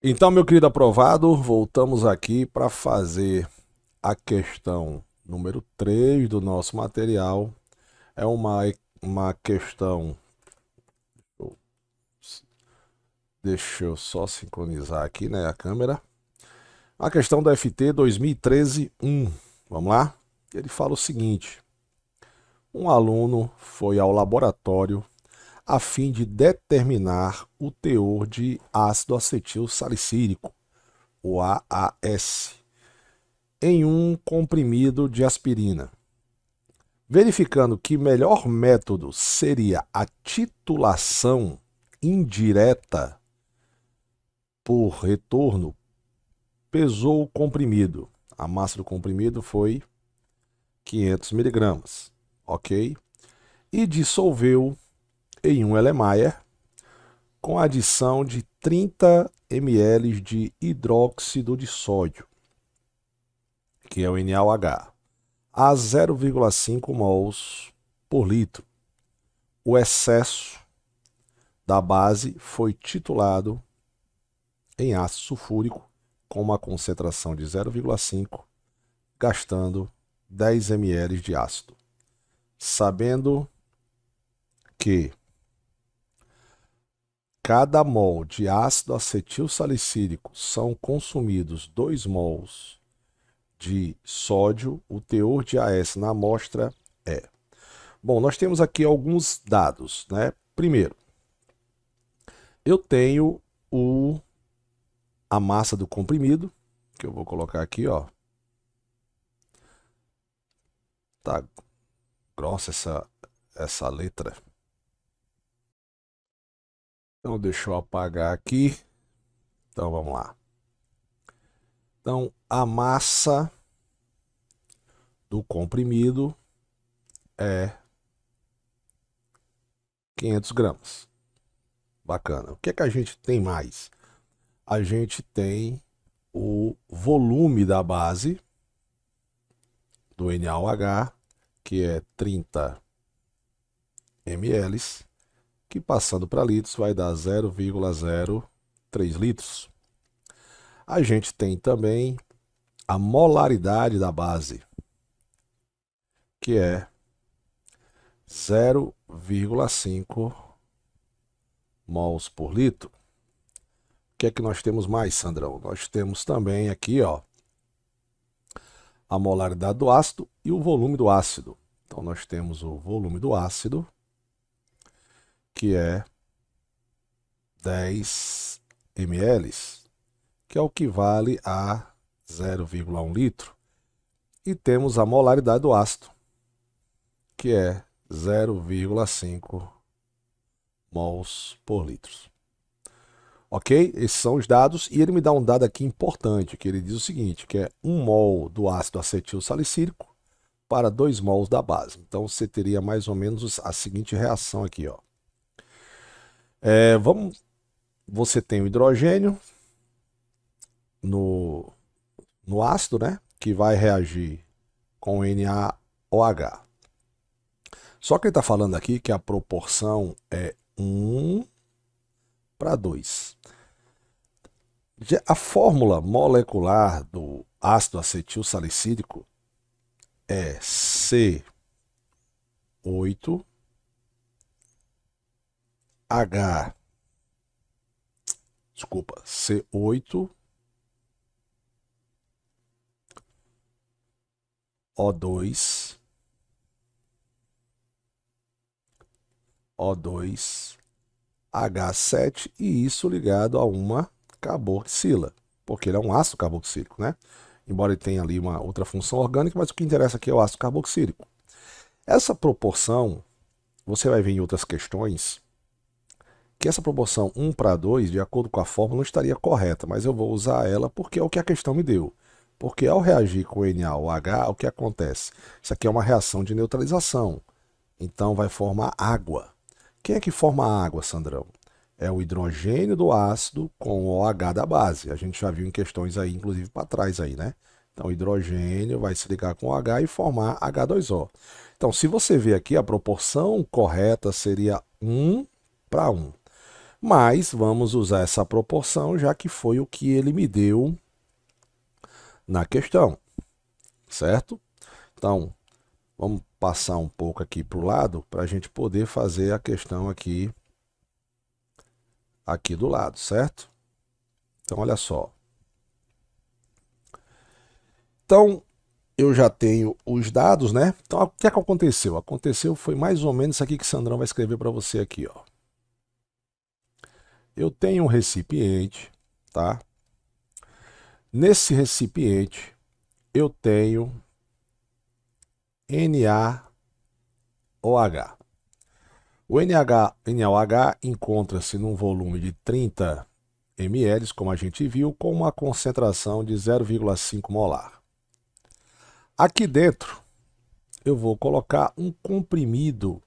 Então, meu querido aprovado, voltamos aqui para fazer a questão número 3 do nosso material. É uma, uma questão. Deixa eu só sincronizar aqui né, a câmera. A questão da FT 2013-1. Vamos lá? Ele fala o seguinte: um aluno foi ao laboratório a fim de determinar o teor de ácido acetil salicírico, o AAS, em um comprimido de aspirina. Verificando que melhor método seria a titulação indireta por retorno, pesou o comprimido. A massa do comprimido foi 500 miligramas, ok? E dissolveu em um Erlenmeyer, com adição de 30 ml de hidróxido de sódio, que é o NaOH, a 0,5 mols por litro. O excesso da base foi titulado em ácido sulfúrico com uma concentração de 0,5, gastando 10 ml de ácido. Sabendo que cada mol de ácido acetil salicílico são consumidos 2 mols de sódio, o teor de AS na amostra é. Bom, nós temos aqui alguns dados, né? Primeiro, eu tenho o a massa do comprimido, que eu vou colocar aqui, ó. Tá grossa essa essa letra. Então deixa eu apagar aqui. Então vamos lá. Então a massa do comprimido é 500 gramas. Bacana. O que é que a gente tem mais? A gente tem o volume da base do NaOH, que é 30 ml que passando para litros vai dar 0,03 litros. A gente tem também a molaridade da base, que é 0,5 mols por litro. O que é que nós temos mais, Sandrão? Nós temos também aqui, ó, a molaridade do ácido e o volume do ácido. Então nós temos o volume do ácido que é 10 ml, que é o que vale a 0,1 litro. E temos a molaridade do ácido, que é 0,5 mols por litro. Ok? Esses são os dados. E ele me dá um dado aqui importante, que ele diz o seguinte, que é 1 mol do ácido acetil salicílico para 2 mols da base. Então, você teria mais ou menos a seguinte reação aqui, ó. É, vamos, você tem o hidrogênio no, no ácido, né? Que vai reagir com NaOH. Só que ele está falando aqui que a proporção é 1 para 2. A fórmula molecular do ácido acetil salicílico é C8 H. Desculpa, C8. O2. O2. H7 e isso ligado a uma carboxila, porque ele é um ácido carboxílico, né? Embora ele tenha ali uma outra função orgânica, mas o que interessa aqui é o ácido carboxílico. Essa proporção, você vai ver em outras questões, que essa proporção 1 para 2, de acordo com a fórmula, estaria correta, mas eu vou usar ela porque é o que a questão me deu. Porque ao reagir com o NaOH, o que acontece? Isso aqui é uma reação de neutralização. Então vai formar água. Quem é que forma água, Sandrão? É o hidrogênio do ácido com o OH da base. A gente já viu em questões aí, inclusive para trás aí, né? Então, hidrogênio vai se ligar com H OH e formar H2O. Então, se você ver aqui, a proporção correta seria 1 para 1. Mas vamos usar essa proporção, já que foi o que ele me deu na questão, certo? Então, vamos passar um pouco aqui para o lado para a gente poder fazer a questão aqui, aqui do lado, certo? Então, olha só. Então, eu já tenho os dados, né? Então, o que, é que aconteceu? Aconteceu, foi mais ou menos isso aqui que Sandrão vai escrever para você aqui, ó eu tenho um recipiente, tá? Nesse recipiente eu tenho NaOH. O NH, NaOH encontra-se num volume de 30 ml, como a gente viu, com uma concentração de 0,5 molar. Aqui dentro eu vou colocar um comprimido,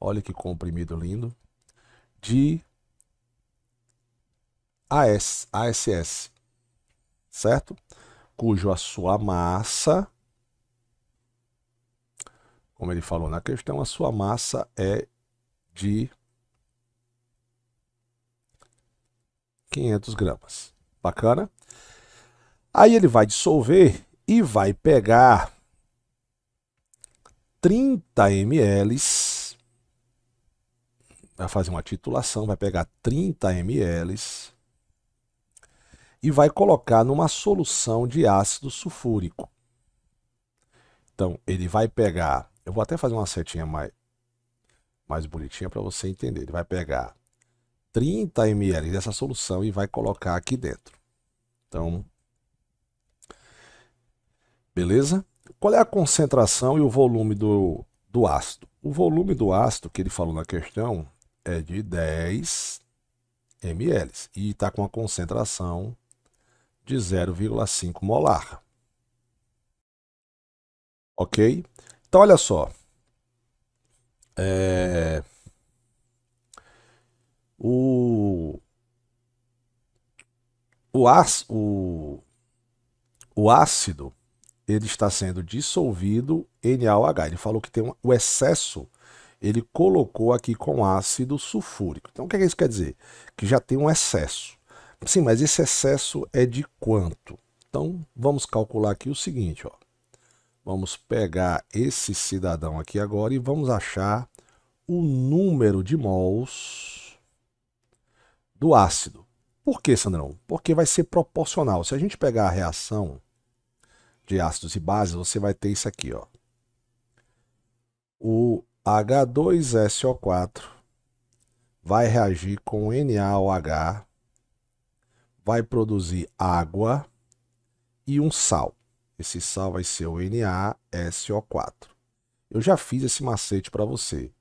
olha que comprimido lindo, de AS, ASS, certo? Cujo a sua massa, como ele falou na questão, a sua massa é de 500 gramas. Bacana? Aí ele vai dissolver e vai pegar 30 ml, vai fazer uma titulação, vai pegar 30 ml e vai colocar numa solução de ácido sulfúrico. Então, ele vai pegar, eu vou até fazer uma setinha mais, mais bonitinha para você entender. Ele vai pegar 30 ml dessa solução e vai colocar aqui dentro. Então, beleza? Qual é a concentração e o volume do, do ácido? O volume do ácido que ele falou na questão é de 10 ml e está com a concentração de 0,5 molar. Ok? Então, olha só. É... O... O, ácido, o... o ácido ele está sendo dissolvido em AOH. Ele falou que tem um... o excesso, ele colocou aqui com ácido sulfúrico. Então, o que, é que isso quer dizer? Que já tem um excesso. Sim, mas esse excesso é de quanto? Então, vamos calcular aqui o seguinte, ó. Vamos pegar esse cidadão aqui agora e vamos achar o número de mols do ácido. Por que, Sandrão? Porque vai ser proporcional. Se a gente pegar a reação de ácidos e bases, você vai ter isso aqui, ó. O H2SO4 vai reagir com NaOH vai produzir água e um sal. Esse sal vai ser o NaSO4. Eu já fiz esse macete para você.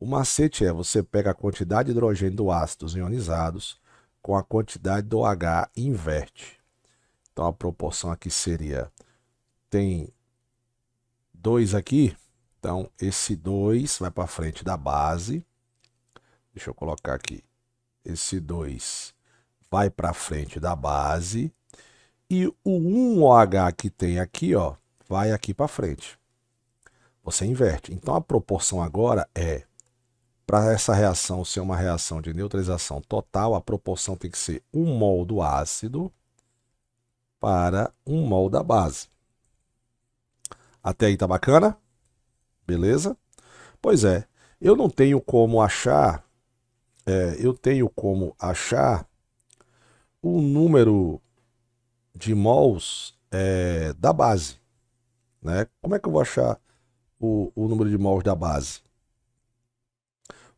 O macete é você pega a quantidade de hidrogênio do ácido ionizados com a quantidade do H e inverte. Então a proporção aqui seria tem 2 aqui, então esse 2 vai para frente da base. Deixa eu colocar aqui. Esse 2 vai para frente da base e o 1OH que tem aqui, ó, vai aqui para frente. Você inverte. Então a proporção agora é para essa reação ser uma reação de neutralização total, a proporção tem que ser 1 mol do ácido para 1 mol da base. Até aí tá bacana? Beleza? Pois é, eu não tenho como achar, é, eu tenho como achar o número de mols é, da base. Né? Como é que eu vou achar o, o número de mols da base?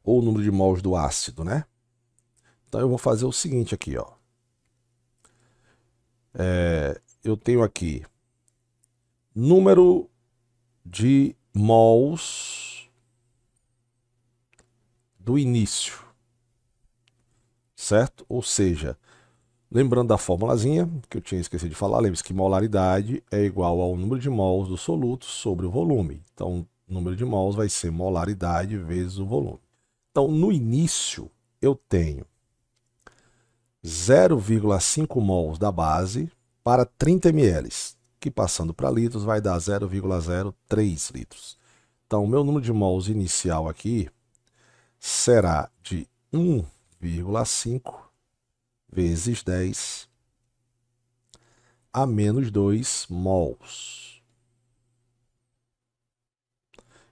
Ou o número de mols do ácido, né? Então eu vou fazer o seguinte aqui, ó. É, eu tenho aqui número de mols do início, certo? Ou seja, Lembrando da formulazinha, que eu tinha esquecido de falar, lembre-se que molaridade é igual ao número de mols do soluto sobre o volume. Então, o número de mols vai ser molaridade vezes o volume. Então, no início, eu tenho 0,5 mols da base para 30 ml, que passando para litros vai dar 0,03 litros. Então, o meu número de mols inicial aqui será de 1,5 vezes 10 a menos 2 mols.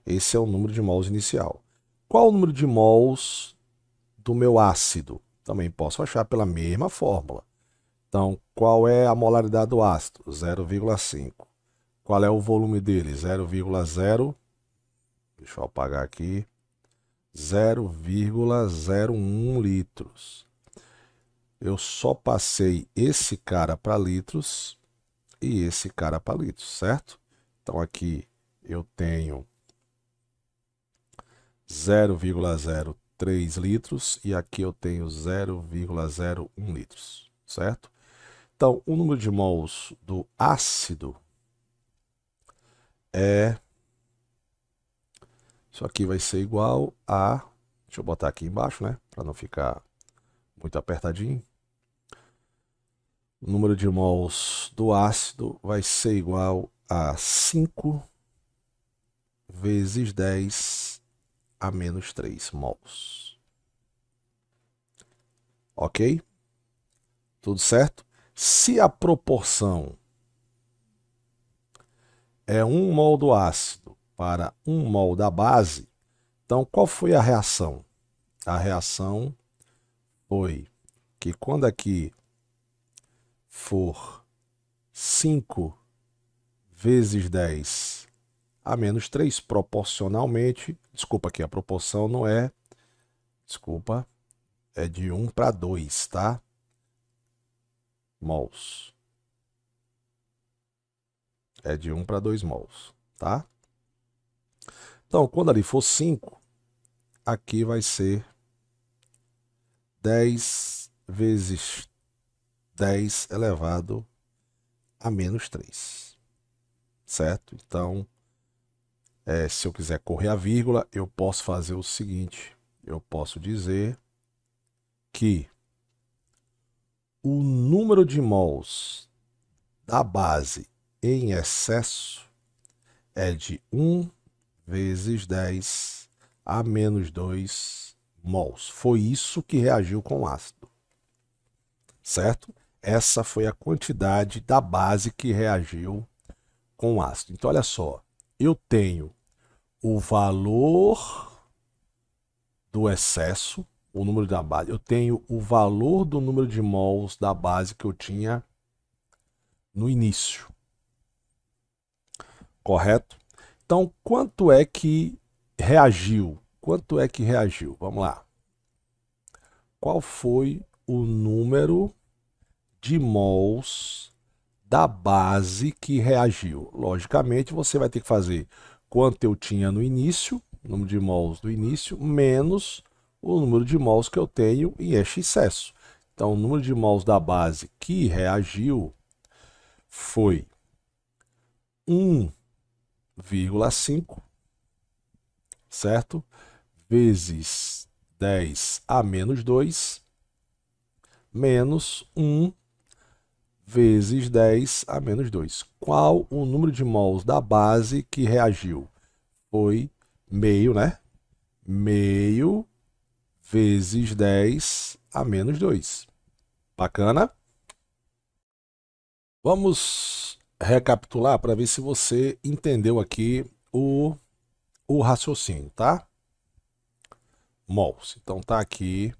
Esse é o número de mols inicial. Qual o número de mols do meu ácido? Também posso achar pela mesma fórmula. Então, qual é a molaridade do ácido? 0,5. Qual é o volume dele? 0,0. Deixa eu apagar aqui. 0,01 litros eu só passei esse cara para litros e esse cara para litros, certo? Então aqui eu tenho 0,03 litros e aqui eu tenho 0,01 litros, certo? Então, o número de mols do ácido é... Isso aqui vai ser igual a... Deixa eu botar aqui embaixo, né? Para não ficar muito apertadinho o número de mols do ácido vai ser igual a 5 vezes 10 a menos 3 mols. Ok? Tudo certo? Se a proporção é 1 mol do ácido para 1 mol da base, então qual foi a reação? A reação foi que quando aqui for 5 vezes 10 a menos 3 proporcionalmente, desculpa aqui, a proporção não é, desculpa, é de 1 para 2, tá? Mols. É de 1 para 2 mols, tá? Então, quando ali for 5, aqui vai ser 10 vezes 10 elevado a menos 3. Certo? Então, é, se eu quiser correr a vírgula, eu posso fazer o seguinte. Eu posso dizer que o número de mols da base em excesso é de 1 vezes 10 a menos 2 mols. Foi isso que reagiu com o ácido. Certo? essa foi a quantidade da base que reagiu com o ácido. Então, olha só, eu tenho o valor do excesso, o número da base, eu tenho o valor do número de mols da base que eu tinha no início. Correto? Então, quanto é que reagiu? Quanto é que reagiu? Vamos lá. Qual foi o número de mols da base que reagiu. Logicamente, você vai ter que fazer quanto eu tinha no início, número de mols do início, menos o número de mols que eu tenho em excesso. Então, o número de mols da base que reagiu foi 1,5, certo? Vezes 10 a menos 2, menos 1 vezes 10 a menos 2. Qual o número de mols da base que reagiu? Foi meio, né? Meio vezes 10 a menos 2. Bacana? Vamos recapitular para ver se você entendeu aqui o, o raciocínio, tá? Mols. Então tá aqui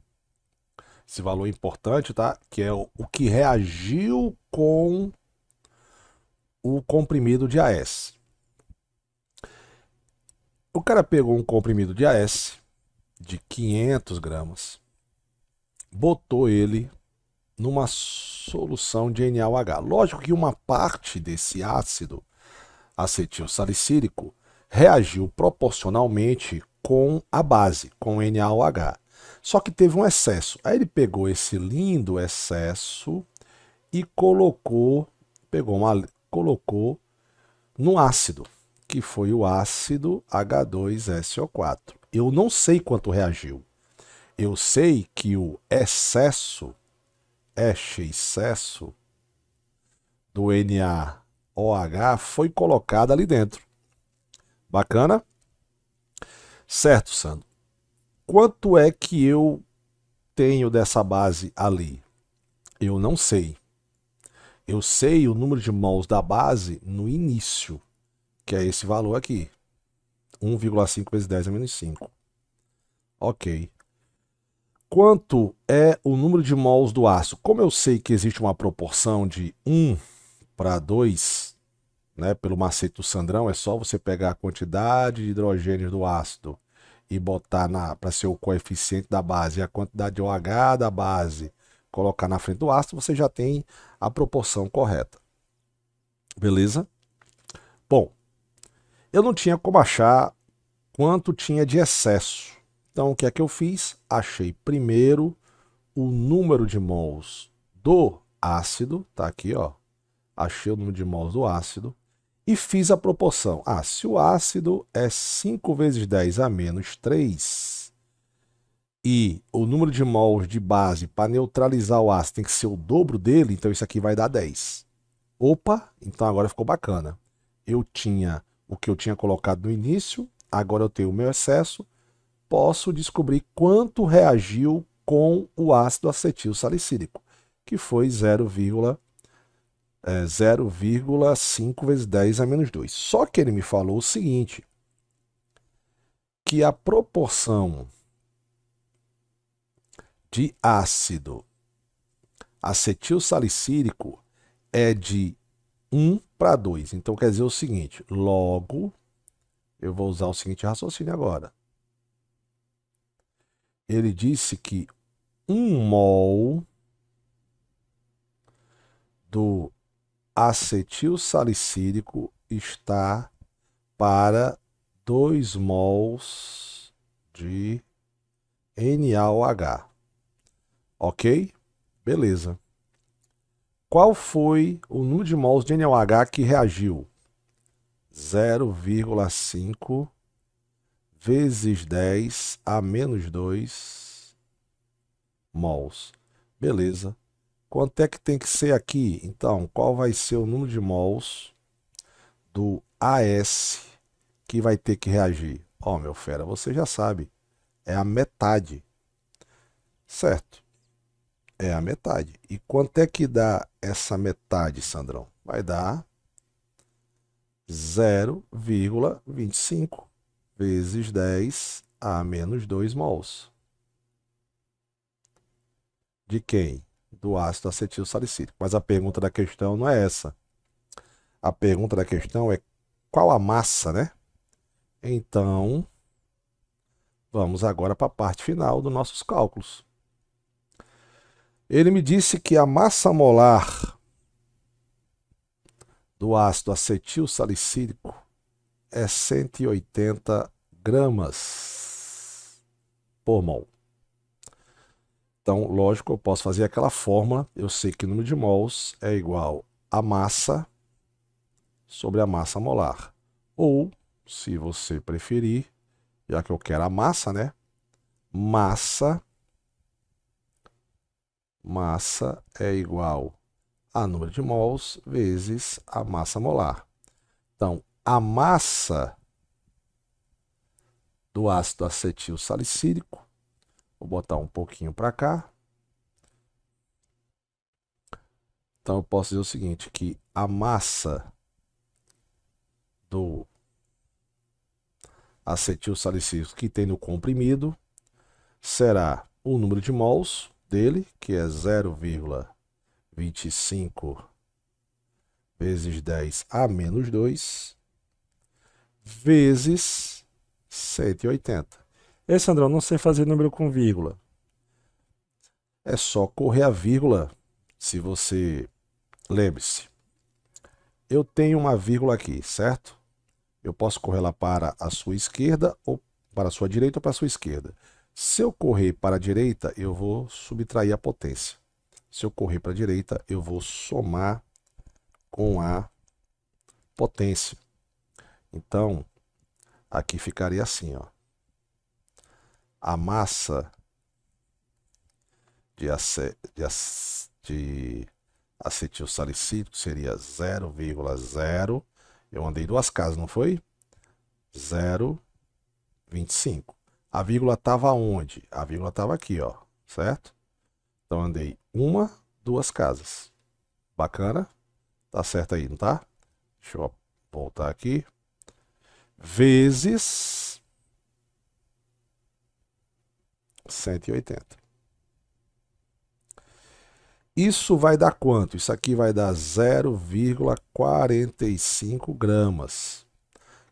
esse valor importante, tá? Que é o, o que reagiu com o comprimido de AS. O cara pegou um comprimido de AS de 500 gramas, botou ele numa solução de NaOH. Lógico que uma parte desse ácido acetil salicílico reagiu proporcionalmente com a base, com NaOH. Só que teve um excesso. Aí ele pegou esse lindo excesso e colocou, pegou uma, colocou no ácido, que foi o ácido H2SO4. Eu não sei quanto reagiu. Eu sei que o excesso, excesso do NaOH foi colocado ali dentro. Bacana? Certo, Sandro. Quanto é que eu tenho dessa base ali? Eu não sei eu sei o número de mols da base no início, que é esse valor aqui. 1,5 vezes 10 a é menos 5. Ok. Quanto é o número de mols do aço? Como eu sei que existe uma proporção de 1 para 2, né, pelo macete do Sandrão, é só você pegar a quantidade de hidrogênio do ácido e botar para ser o coeficiente da base, a quantidade de OH da base colocar na frente do ácido, você já tem a proporção correta. Beleza? Bom, eu não tinha como achar quanto tinha de excesso. Então, o que é que eu fiz? Achei primeiro o número de mols do ácido, tá aqui, ó. Achei o número de mols do ácido e fiz a proporção. Ah, se o ácido é 5 vezes 10 a menos 3, e o número de mols de base para neutralizar o ácido tem que ser o dobro dele, então isso aqui vai dar 10. Opa, então agora ficou bacana. Eu tinha o que eu tinha colocado no início, agora eu tenho o meu excesso, posso descobrir quanto reagiu com o ácido acetil salicílico, que foi 0,5 é, vezes 10 a menos 2. Só que ele me falou o seguinte, que a proporção de ácido acetil salicílico é de 1 para 2. Então quer dizer o seguinte, logo eu vou usar o seguinte raciocínio agora. Ele disse que 1 mol do acetil salicílico está para 2 mols de NaOH. Ok? Beleza. Qual foi o número de mols de NaOH que reagiu? 0,5 vezes 10 a menos 2 mols. Beleza. Quanto é que tem que ser aqui? Então, qual vai ser o número de mols do AS que vai ter que reagir? Ó, oh, meu fera, você já sabe. É a metade. Certo. É a metade. E quanto é que dá essa metade, Sandrão? Vai dar 0,25 vezes 10 a menos 2 mols. De quem? Do ácido acetil salicílico. Mas a pergunta da questão não é essa. A pergunta da questão é qual a massa, né? Então, vamos agora para a parte final dos nossos cálculos. Ele me disse que a massa molar do ácido acetil salicílico é 180 gramas por mol. Então, lógico, eu posso fazer aquela fórmula. Eu sei que o número de mols é igual a massa sobre a massa molar. Ou, se você preferir, já que eu quero a massa, né? Massa massa é igual a número de mols vezes a massa molar. Então, a massa do ácido acetil salicílico, vou botar um pouquinho para cá. Então, eu posso dizer o seguinte, que a massa do acetil salicílico que tem no comprimido será o número de mols dele, que é 0,25 vezes 10 a menos 2, vezes 180. Ei, Sandrão, não sei fazer número com vírgula. É só correr a vírgula, se você... Lembre-se, eu tenho uma vírgula aqui, certo? Eu posso correr ela para a sua esquerda, ou para a sua direita ou para a sua esquerda. Se eu correr para a direita, eu vou subtrair a potência. Se eu correr para a direita, eu vou somar com a potência. Então, aqui ficaria assim, ó. A massa de, ace, de, de acetil salicílico seria 0,0. Eu andei duas casas, não foi? 0,25. A vírgula estava onde? A vírgula estava aqui, ó, certo? Então andei uma, duas casas. Bacana? Tá certo aí, não tá? Deixa eu voltar aqui. Vezes 180. Isso vai dar quanto? Isso aqui vai dar 0,45 gramas,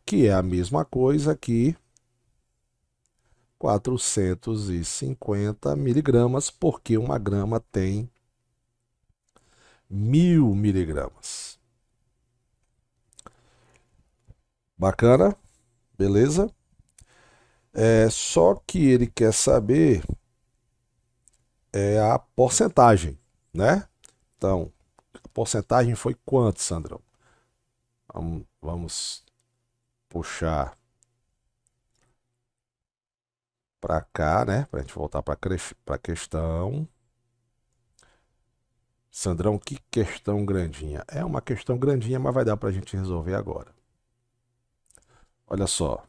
que é a mesma coisa que 450 miligramas, porque uma grama tem mil miligramas. Bacana? Beleza? É, só que ele quer saber é, a porcentagem, né? Então, a porcentagem foi quanto, Sandrão? Vamos, vamos puxar para cá, né? Para a gente voltar para a questão. Sandrão, que questão grandinha. É uma questão grandinha, mas vai dar para a gente resolver agora. Olha só.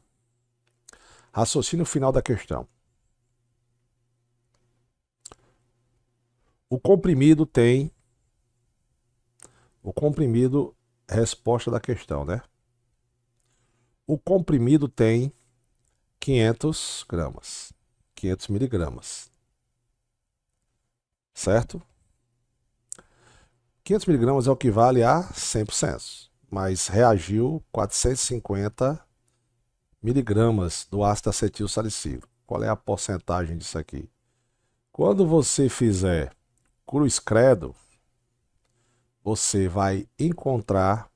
Raciocínio final da questão. O comprimido tem. O comprimido, resposta da questão, né? O comprimido tem 500 gramas, 500 miligramas, certo? 500 miligramas é o que vale a 100%, mas reagiu 450 miligramas do ácido acetil salicílico. Qual é a porcentagem disso aqui? Quando você fizer cruz credo, você vai encontrar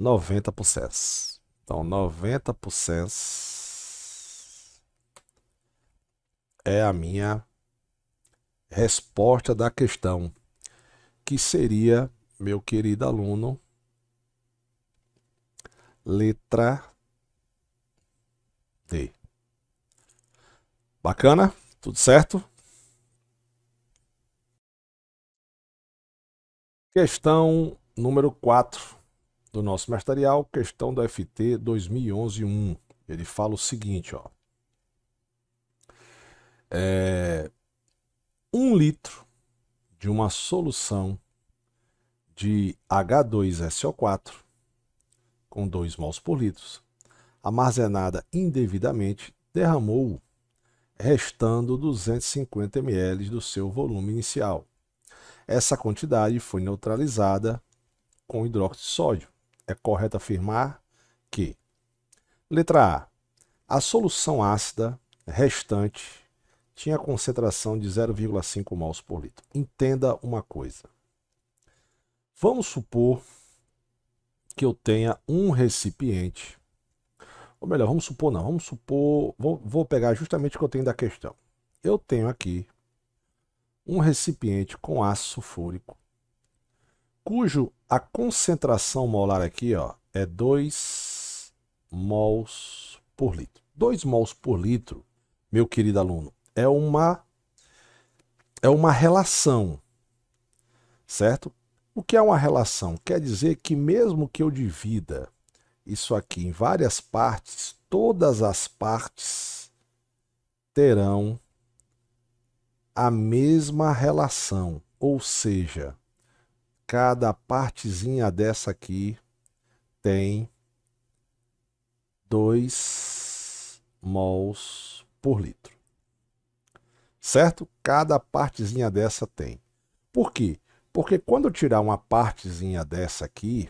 90%. Então, 90% é a minha resposta da questão, que seria, meu querido aluno, letra D. Bacana? Tudo certo? Questão número 4 do nosso mesterial, questão do FT 2011-1. Ele fala o seguinte, ó. É, um litro de uma solução de H2SO4 com 2 mols por litro, armazenada indevidamente, derramou, restando 250 ml do seu volume inicial. Essa quantidade foi neutralizada com hidróxido de sódio é correto afirmar que letra A, a solução ácida restante tinha concentração de 0,5 mols por litro. Entenda uma coisa. Vamos supor que eu tenha um recipiente. Ou melhor, vamos supor não, vamos supor, vou, vou pegar justamente o que eu tenho da questão. Eu tenho aqui um recipiente com ácido sulfúrico, cujo a concentração molar aqui ó, é 2 mols por litro. 2 mols por litro, meu querido aluno, é uma, é uma relação, certo? O que é uma relação? Quer dizer que mesmo que eu divida isso aqui em várias partes, todas as partes terão a mesma relação, ou seja, Cada partezinha dessa aqui tem 2 mols por litro. Certo? Cada partezinha dessa tem. Por quê? Porque quando eu tirar uma partezinha dessa aqui,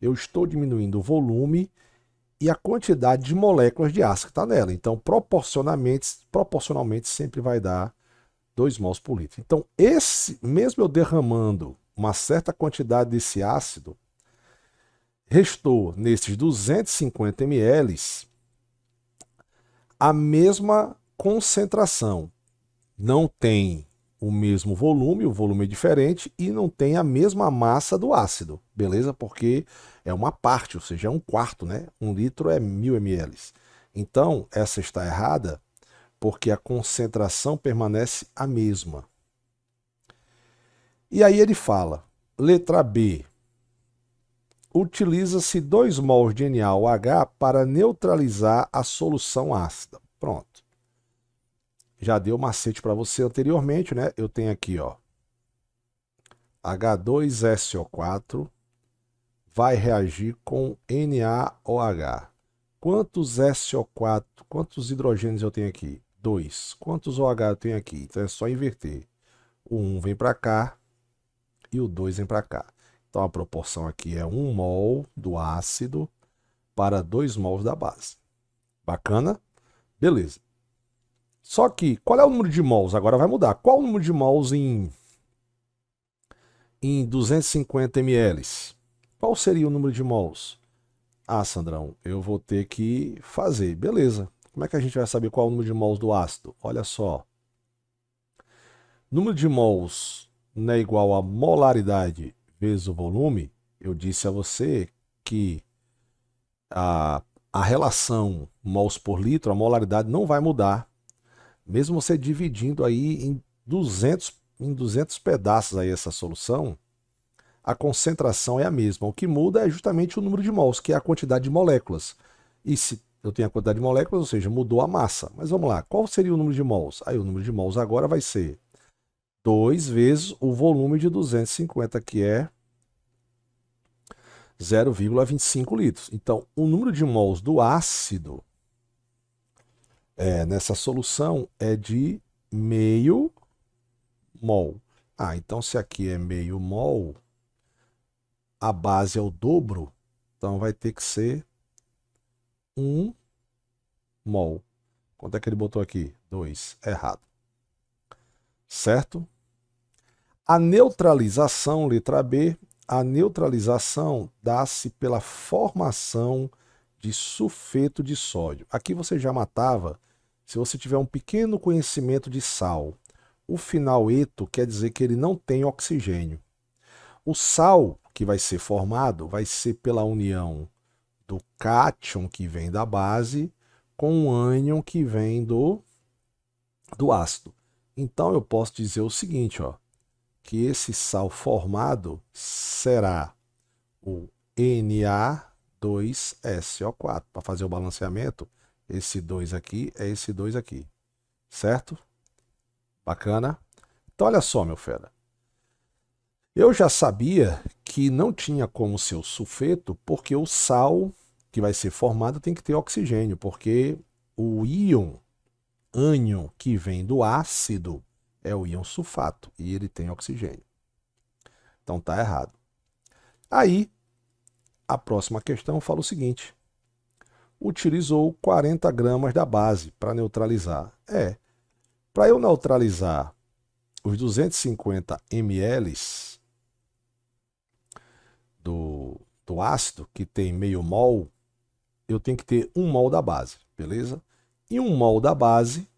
eu estou diminuindo o volume e a quantidade de moléculas de ácido que está nela. Então, proporcionalmente, proporcionalmente sempre vai dar 2 mols por litro. Então, esse, mesmo eu derramando uma certa quantidade desse ácido, restou nesses 250 ml a mesma concentração. Não tem o mesmo volume, o volume é diferente e não tem a mesma massa do ácido, beleza? Porque é uma parte, ou seja, é um quarto, né? Um litro é mil ml. Então, essa está errada porque a concentração permanece a mesma. E aí ele fala, letra B, utiliza-se dois mols de NaOH para neutralizar a solução ácida. Pronto. Já deu macete para você anteriormente, né? Eu tenho aqui, ó, H2SO4 vai reagir com NaOH. Quantos SO4, quantos hidrogênios eu tenho aqui? Dois. Quantos OH eu tenho aqui? Então é só inverter. O um vem para cá, e o 2 vem para cá. Então a proporção aqui é 1 mol do ácido para 2 mols da base. Bacana? Beleza. Só que, qual é o número de mols? Agora vai mudar. Qual o número de mols em, em 250 ml? Qual seria o número de mols? Ah, Sandrão, eu vou ter que fazer. Beleza. Como é que a gente vai saber qual é o número de mols do ácido? Olha só. Número de mols não é igual a molaridade vezes o volume, eu disse a você que a, a relação mols por litro, a molaridade não vai mudar. Mesmo você dividindo aí em 200, em 200 pedaços aí essa solução, a concentração é a mesma. O que muda é justamente o número de mols, que é a quantidade de moléculas. E se eu tenho a quantidade de moléculas, ou seja, mudou a massa. Mas vamos lá, qual seria o número de mols? Aí o número de mols agora vai ser 2 vezes o volume de 250, que é 0,25 litros. Então, o número de mols do ácido é, nessa solução é de meio mol. Ah, então se aqui é meio mol, a base é o dobro, então vai ter que ser 1 um mol. Quanto é que ele botou aqui? 2. Errado certo? A neutralização, letra B, a neutralização dá-se pela formação de sulfeto de sódio. Aqui você já matava, se você tiver um pequeno conhecimento de sal. O final eto quer dizer que ele não tem oxigênio. O sal que vai ser formado vai ser pela união do cátion que vem da base com o ânion que vem do, do ácido. Então eu posso dizer o seguinte, ó, que esse sal formado será o Na2SO4. Para fazer o balanceamento, esse 2 aqui é esse 2 aqui, certo? Bacana? Então olha só, meu fera. Eu já sabia que não tinha como ser o sulfeto, porque o sal que vai ser formado tem que ter oxigênio, porque o íon ânion que vem do ácido é o íon sulfato e ele tem oxigênio. Então tá errado. Aí, a próxima questão fala o seguinte: utilizou 40 gramas da base para neutralizar. É, para eu neutralizar os 250 ml do, do ácido, que tem meio mol, eu tenho que ter um mol da base, beleza? E um mol da base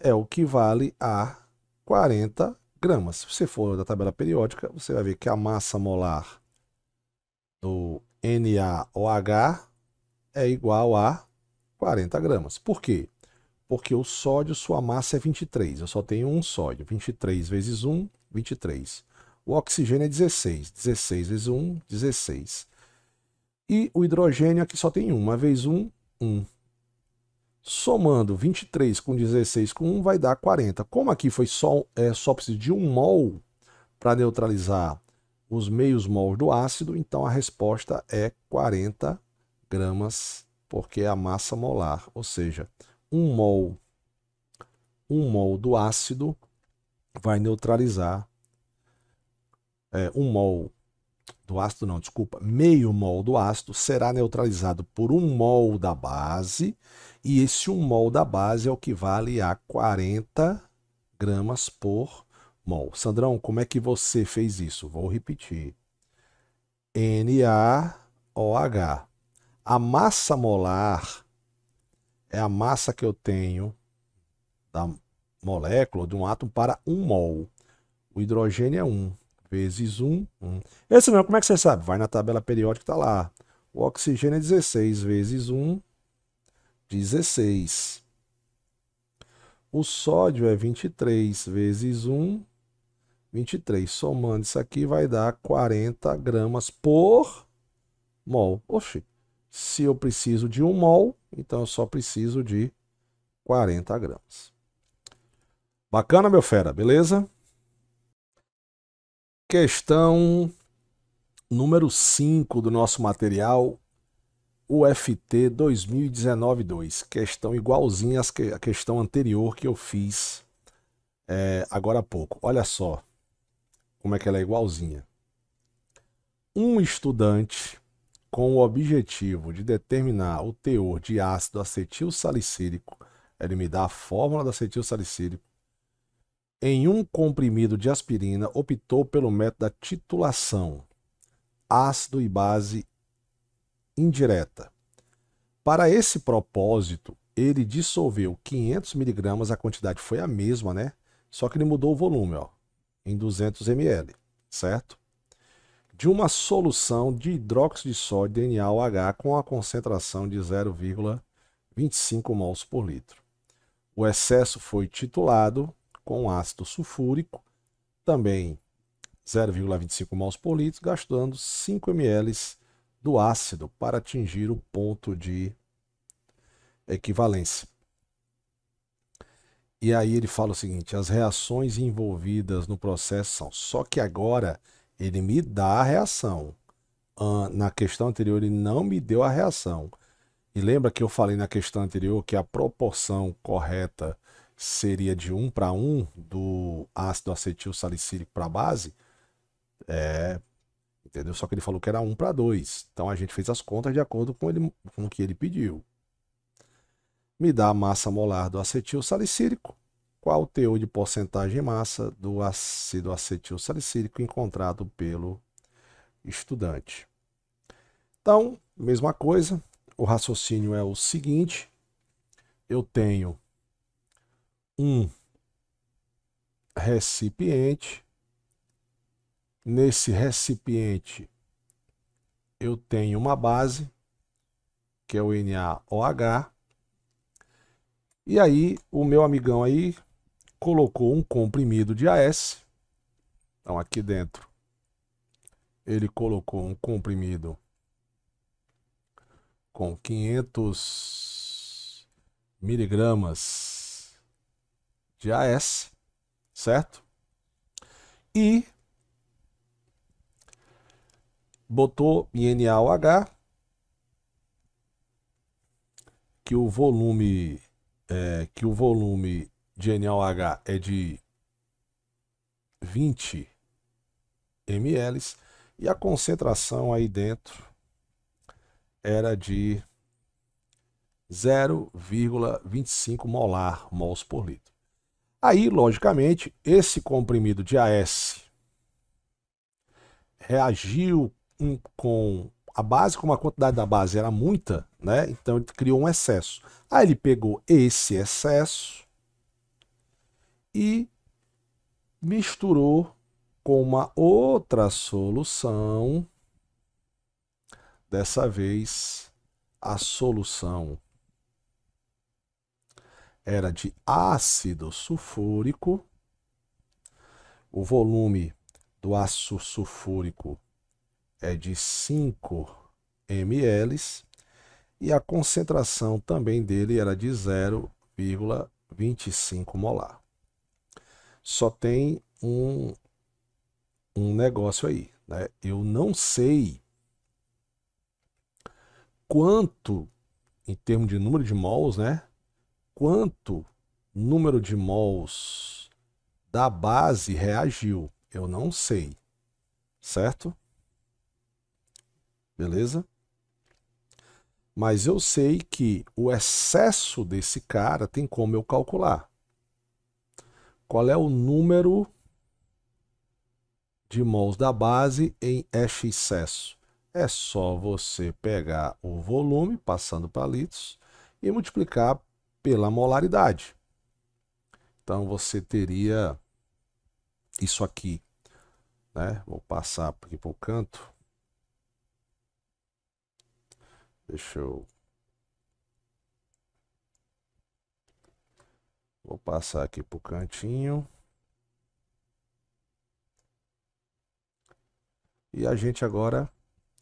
é o que vale a 40 gramas. Se você for da tabela periódica, você vai ver que a massa molar do NaOH é igual a 40 gramas. Por quê? Porque o sódio, sua massa é 23. Eu só tenho um sódio. 23 vezes 1, 23. O oxigênio é 16. 16 vezes 1, 16. E o hidrogênio aqui só tem 1. 1 vez 1, 1. Somando 23 com 16 com 1 vai dar 40. Como aqui foi só, é, só preciso de um mol para neutralizar os meios mols do ácido, então a resposta é 40 gramas, porque é a massa molar, ou seja, 1 mol, 1 mol do ácido vai neutralizar é, 1 mol do ácido não, desculpa, meio mol do ácido será neutralizado por um mol da base, e esse um mol da base é o que vale a 40 gramas por mol. Sandrão, como é que você fez isso? Vou repetir. NaOH. A massa molar é a massa que eu tenho da molécula, de um átomo para um mol. O hidrogênio é 1, vezes 1. Um. É assim Esse não, como é que você sabe? Vai na tabela periódica, tá lá. O oxigênio é 16 vezes 1, 16. O sódio é 23 vezes 1, 23. Somando isso aqui vai dar 40 gramas por mol. Oxi, se eu preciso de 1 mol, então eu só preciso de 40 gramas. Bacana, meu fera, beleza? Questão número 5 do nosso material, UFT 2019-2. Questão igualzinha à questão anterior que eu fiz é, agora há pouco. Olha só como é que ela é igualzinha. Um estudante com o objetivo de determinar o teor de ácido acetil salicírico, ele me dá a fórmula do acetil salicírico, em um comprimido de aspirina, optou pelo método da titulação, ácido e base indireta. Para esse propósito, ele dissolveu 500 miligramas, a quantidade foi a mesma, né? Só que ele mudou o volume, ó, em 200 ml, certo? De uma solução de hidróxido de sódio NaOH com a concentração de 0,25 mols por litro. O excesso foi titulado com ácido sulfúrico, também 0,25 mols por litro, gastando 5 ml do ácido para atingir o ponto de equivalência. E aí ele fala o seguinte: as reações envolvidas no processo são. Só que agora ele me dá a reação. Na questão anterior, ele não me deu a reação. E lembra que eu falei na questão anterior que a proporção correta seria de 1 para 1 do ácido acetil salicílico para base, é, entendeu? Só que ele falou que era 1 para 2. Então a gente fez as contas de acordo com, ele, com o que ele pediu. Me dá a massa molar do acetil salicílico. Qual o teor de porcentagem massa do ácido acetil salicílico encontrado pelo estudante? Então, mesma coisa, o raciocínio é o seguinte: eu tenho um recipiente. Nesse recipiente eu tenho uma base, que é o NaOH. E aí o meu amigão aí colocou um comprimido de AS. Então aqui dentro ele colocou um comprimido com 500 miligramas de AS, certo? E botou H, que o volume é, que o volume de H é de 20 ml e a concentração aí dentro era de 0,25 molar mols por litro. Aí, logicamente, esse comprimido de AS reagiu com a base, como a quantidade da base era muita, né? Então ele criou um excesso. Aí ele pegou esse excesso e misturou com uma outra solução, dessa vez a solução era de ácido sulfúrico. O volume do ácido sulfúrico é de 5 ml e a concentração também dele era de 0,25 molar. Só tem um, um negócio aí, né? Eu não sei quanto, em termos de número de mols, né? quanto número de mols da base reagiu. Eu não sei. Certo? Beleza? Mas eu sei que o excesso desse cara tem como eu calcular. Qual é o número de mols da base em excesso? É só você pegar o volume, passando para litros, e multiplicar pela molaridade. Então você teria isso aqui, né? Vou passar aqui para o canto. Deixa eu. Vou passar aqui para o cantinho. E a gente agora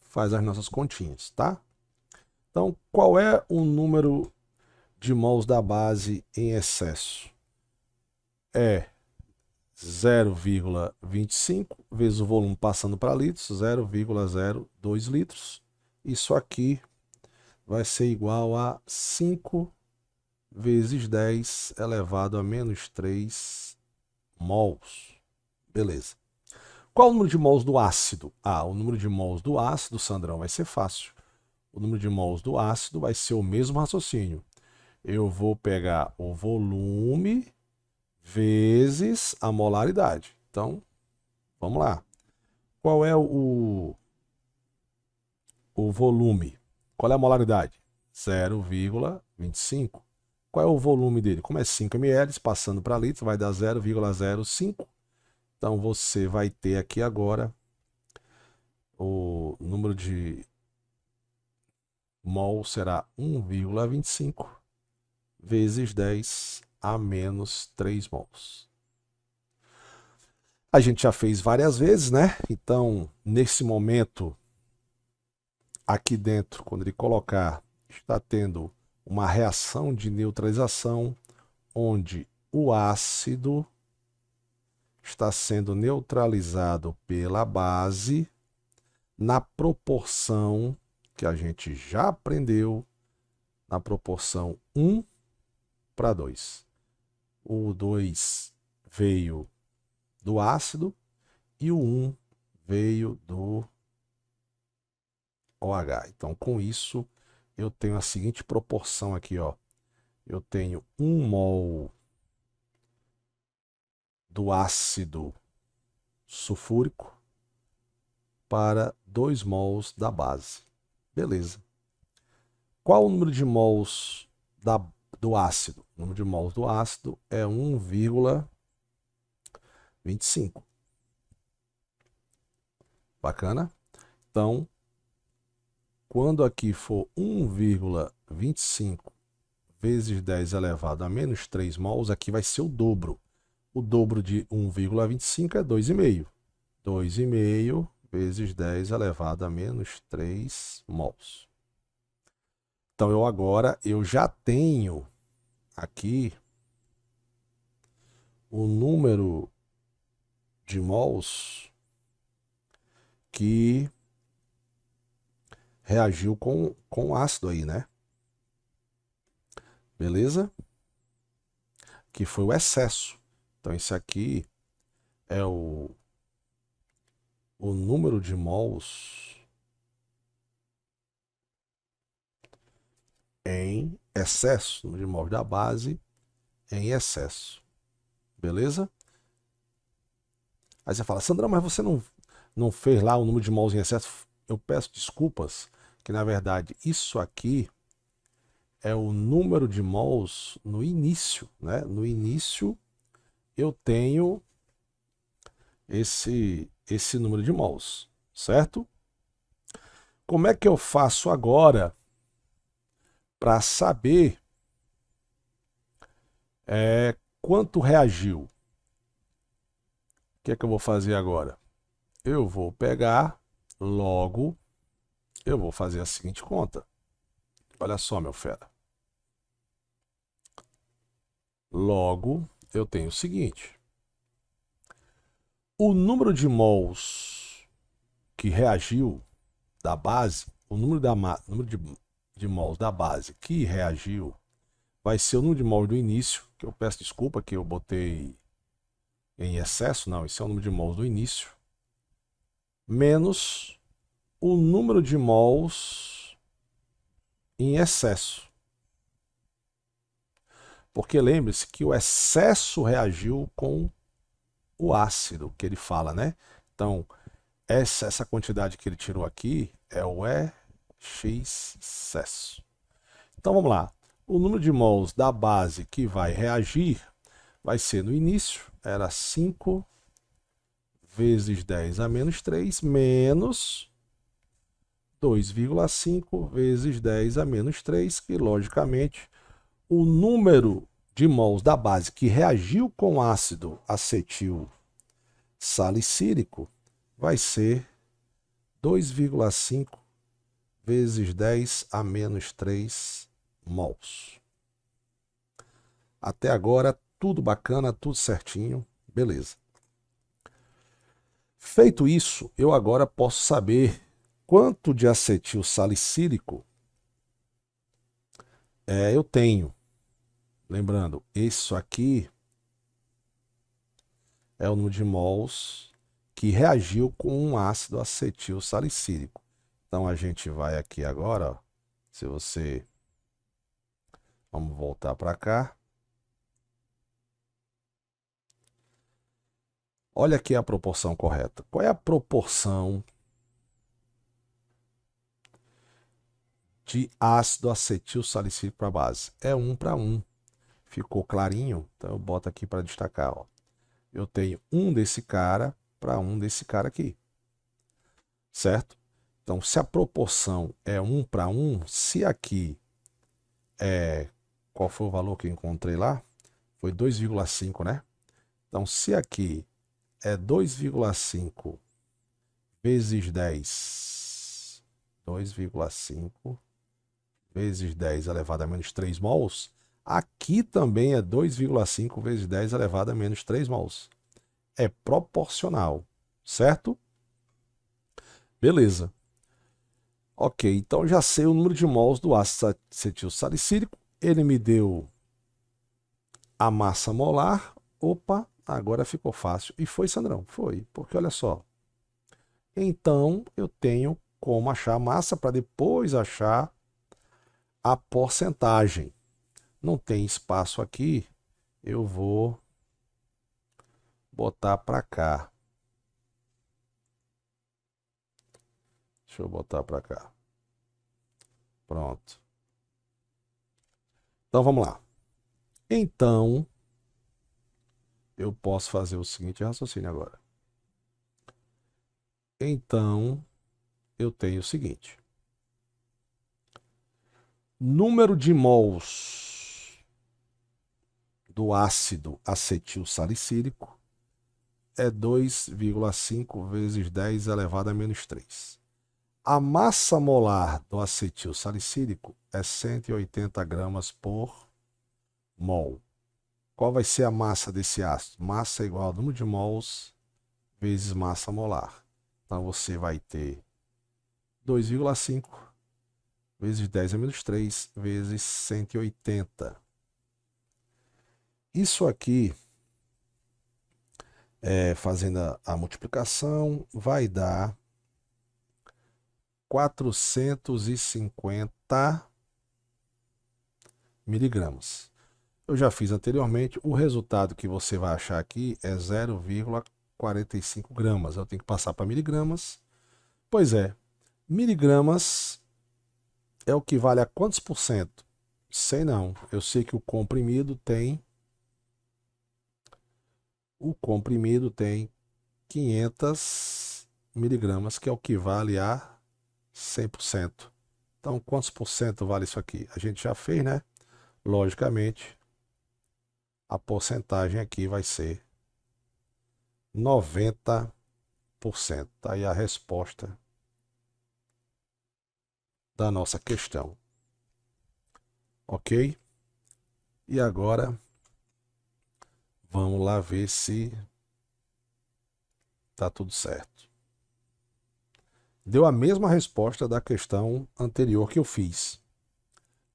faz as nossas continhas, tá? Então, qual é o número de mols da base em excesso é 0,25 vezes o volume passando para litros, 0,02 litros. Isso aqui vai ser igual a 5 vezes 10 elevado a menos 3 mols. Beleza. Qual o número de mols do ácido? Ah, o número de mols do ácido, Sandrão, vai ser fácil. O número de mols do ácido vai ser o mesmo raciocínio eu vou pegar o volume vezes a molaridade. Então, vamos lá. Qual é o, o volume? Qual é a molaridade? 0,25. Qual é o volume dele? Como é 5 ml, passando para litro, vai dar 0,05. Então, você vai ter aqui agora o número de mol será 1,25 vezes 10 a menos 3 mols. A gente já fez várias vezes, né? Então, nesse momento, aqui dentro, quando ele colocar, está tendo uma reação de neutralização, onde o ácido está sendo neutralizado pela base na proporção que a gente já aprendeu, na proporção 1 para 2. O 2 veio do ácido e o 1 um veio do OH. Então, com isso, eu tenho a seguinte proporção aqui, ó. Eu tenho 1 um mol do ácido sulfúrico para 2 mols da base. Beleza. Qual o número de mols da base? do ácido. O número de mols do ácido é 1,25. Bacana? Então, quando aqui for 1,25 vezes 10 elevado a menos 3 mols, aqui vai ser o dobro. O dobro de 1,25 é 2,5. 2,5 vezes 10 elevado a menos 3 mols. Então, eu agora eu já tenho aqui o número de mols que reagiu com, com ácido aí, né? Beleza? Que foi o excesso. Então, esse aqui é o, o número de mols em excesso, de imóveis da base em excesso. Beleza? Aí você fala, Sandra, mas você não, não fez lá o número de imóveis em excesso? Eu peço desculpas, que na verdade isso aqui é o número de malls no início, né? No início eu tenho esse esse número de malls, certo? Como é que eu faço agora para saber é, quanto reagiu. O que é que eu vou fazer agora? Eu vou pegar logo, eu vou fazer a seguinte conta. Olha só, meu fera. Logo, eu tenho o seguinte. O número de mols que reagiu da base, o número, da número de de mol da base que reagiu vai ser o número de mol do início, que eu peço desculpa que eu botei em excesso, não, esse é o número de mols do início, menos o número de mols em excesso. Porque lembre-se que o excesso reagiu com o ácido que ele fala, né? Então, essa, essa quantidade que ele tirou aqui é o excesso. Então vamos lá. O número de mols da base que vai reagir vai ser no início, era 5 vezes 10 a menos 3, menos 2,5 vezes 10 a menos 3, que logicamente o número de mols da base que reagiu com ácido acetil salicílico vai ser 2,5 vezes 10 a menos 3 mols. Até agora, tudo bacana, tudo certinho, beleza. Feito isso, eu agora posso saber quanto de acetil salicílico é, eu tenho. Lembrando, isso aqui é o número de mols que reagiu com um ácido acetil salicílico. Então a gente vai aqui agora, ó, se você... Vamos voltar para cá. Olha aqui a proporção correta. Qual é a proporção de ácido acetil salicílico para base? É 1 para 1. Ficou clarinho? Então eu boto aqui para destacar. Ó. Eu tenho um desse cara para um desse cara aqui. Certo? Então, se a proporção é 1 para 1, se aqui é. Qual foi o valor que eu encontrei lá? Foi 2,5, né? Então, se aqui é 2,5 vezes 10, 2,5 vezes 10 elevado a menos 3 mols, aqui também é 2,5 vezes 10 elevado a menos 3 mols. É proporcional, certo? Beleza. Ok, então já sei o número de mols do ácido acetilsalicílico. Ele me deu a massa molar. Opa, agora ficou fácil. E foi, Sandrão? Foi, porque olha só. Então, eu tenho como achar a massa para depois achar a porcentagem. Não tem espaço aqui, eu vou botar para cá. Deixa eu botar para cá. Pronto. Então vamos lá. Então, eu posso fazer o seguinte raciocínio agora. Então, eu tenho o seguinte: número de mols do ácido acetil salicílico é 2,5 vezes 10 elevado a menos 3. A massa molar do acetil salicílico é 180 gramas por mol. Qual vai ser a massa desse ácido? Massa é igual ao número de mols vezes massa molar. Então você vai ter 2,5 vezes 10 a menos 3 vezes 180. Isso aqui, é, fazendo a, a multiplicação, vai dar 450 miligramas. Eu já fiz anteriormente, o resultado que você vai achar aqui é 0,45 gramas. Eu tenho que passar para miligramas. Pois é, miligramas é o que vale a quantos por cento? Sei não. Eu sei que o comprimido tem o comprimido tem 500 miligramas, que é o que vale a 100%. Então, quantos por cento vale isso aqui? A gente já fez, né? Logicamente, a porcentagem aqui vai ser 90%. Tá aí a resposta da nossa questão. Ok? E agora, vamos lá ver se tá tudo certo deu a mesma resposta da questão anterior que eu fiz.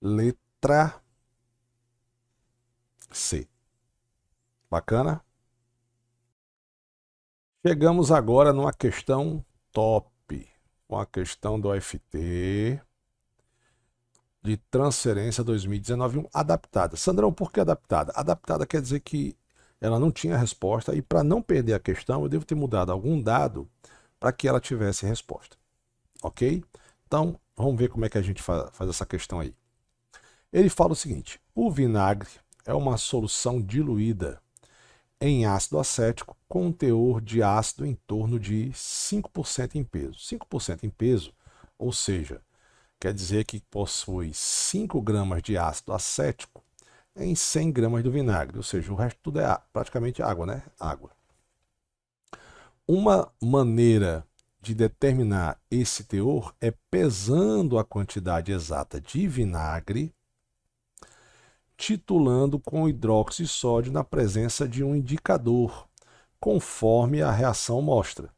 Letra C. Bacana? Chegamos agora numa questão top, uma questão do FT de transferência 2019 adaptada. Sandrão, por que adaptada? Adaptada quer dizer que ela não tinha resposta e para não perder a questão, eu devo ter mudado algum dado para que ela tivesse resposta ok? Então, vamos ver como é que a gente faz essa questão aí. Ele fala o seguinte, o vinagre é uma solução diluída em ácido acético com teor de ácido em torno de 5% em peso. 5% em peso, ou seja, quer dizer que possui 5 gramas de ácido acético em 100 gramas do vinagre, ou seja, o resto tudo é praticamente água, né? Água. Uma maneira de determinar esse teor é pesando a quantidade exata de vinagre, titulando com hidróxido de sódio na presença de um indicador, conforme a reação mostra.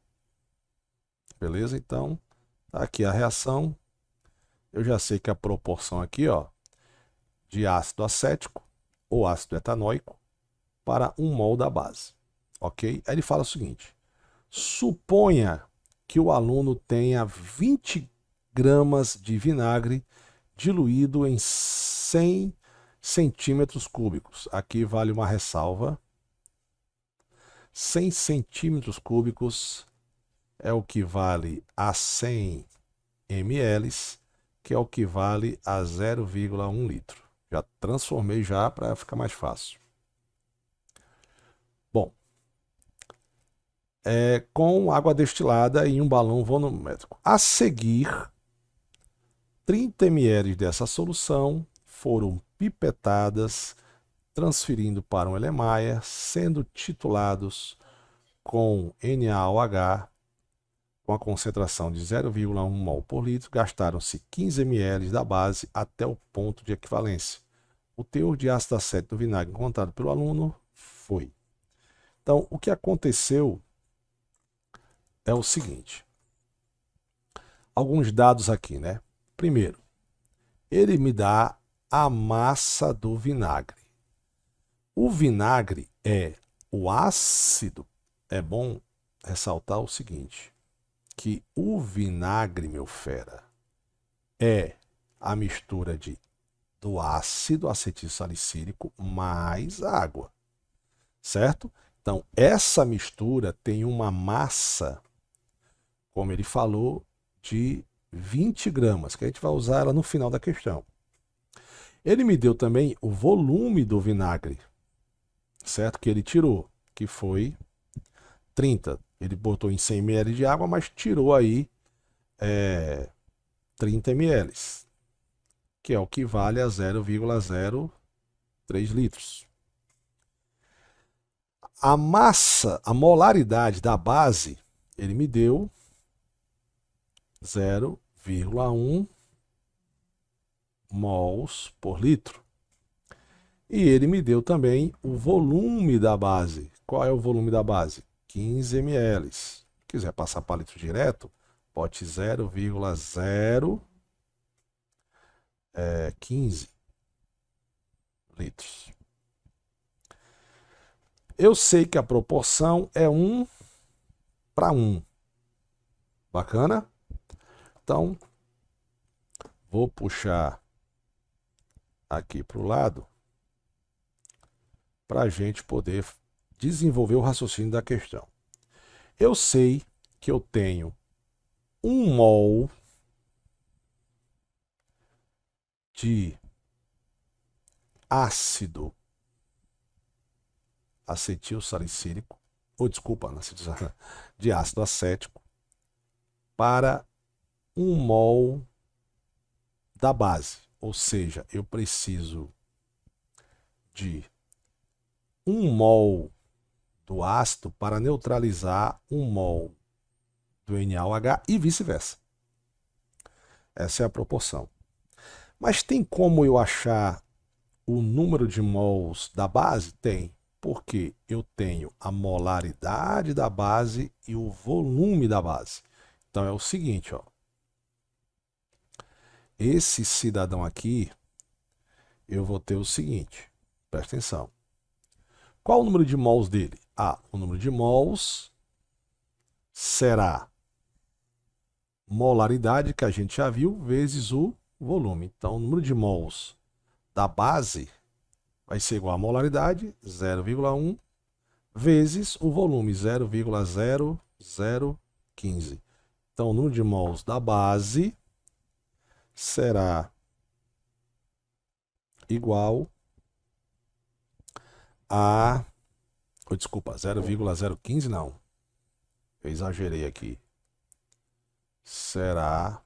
Beleza? Então, tá aqui a reação. Eu já sei que a proporção aqui, ó, de ácido acético ou ácido etanoico para um mol da base. Ok? Aí ele fala o seguinte: suponha que o aluno tenha 20 gramas de vinagre diluído em 100 centímetros cúbicos. Aqui vale uma ressalva. 100 centímetros cúbicos é o que vale a 100 ml, que é o que vale a 0,1 litro. Já transformei já para ficar mais fácil. é, com água destilada em um balão volumétrico. A seguir, 30 ml dessa solução foram pipetadas, transferindo para um Elemayer, sendo titulados com NaOH com a concentração de 0,1 mol por litro, gastaram-se 15 ml da base até o ponto de equivalência. O teor de ácido acético do vinagre encontrado pelo aluno foi. Então, o que aconteceu é o seguinte. Alguns dados aqui, né? Primeiro, ele me dá a massa do vinagre. O vinagre é o ácido. É bom ressaltar o seguinte, que o vinagre, meu fera, é a mistura de do ácido acetil salicílico mais água. Certo? Então, essa mistura tem uma massa como ele falou, de 20 gramas, que a gente vai usar ela no final da questão. Ele me deu também o volume do vinagre, certo? Que ele tirou, que foi 30. Ele botou em 100 ml de água, mas tirou aí é, 30 ml, que é o que vale a 0,03 litros. A massa, a molaridade da base, ele me deu 0,1 mols por litro. E ele me deu também o volume da base. Qual é o volume da base? 15 ml. Se quiser passar para litro direto, pode 0,0 é, 15 litros. Eu sei que a proporção é 1 para 1. Bacana? Então, vou puxar aqui para o lado para a gente poder desenvolver o raciocínio da questão. Eu sei que eu tenho um mol de ácido acetil salicílico, ou desculpa, de ácido acético, para 1 mol da base. Ou seja, eu preciso de 1 mol do ácido para neutralizar 1 mol do NaOH e vice-versa. Essa é a proporção. Mas tem como eu achar o número de mols da base? Tem, porque eu tenho a molaridade da base e o volume da base. Então é o seguinte, ó esse cidadão aqui, eu vou ter o seguinte, presta atenção. Qual o número de mols dele? Ah, o número de mols será molaridade, que a gente já viu, vezes o volume. Então, o número de mols da base vai ser igual a molaridade, 0,1, vezes o volume, 0,0015. Então, o número de mols da base será igual a. Oh, desculpa, 0,015 não. Eu exagerei aqui. Será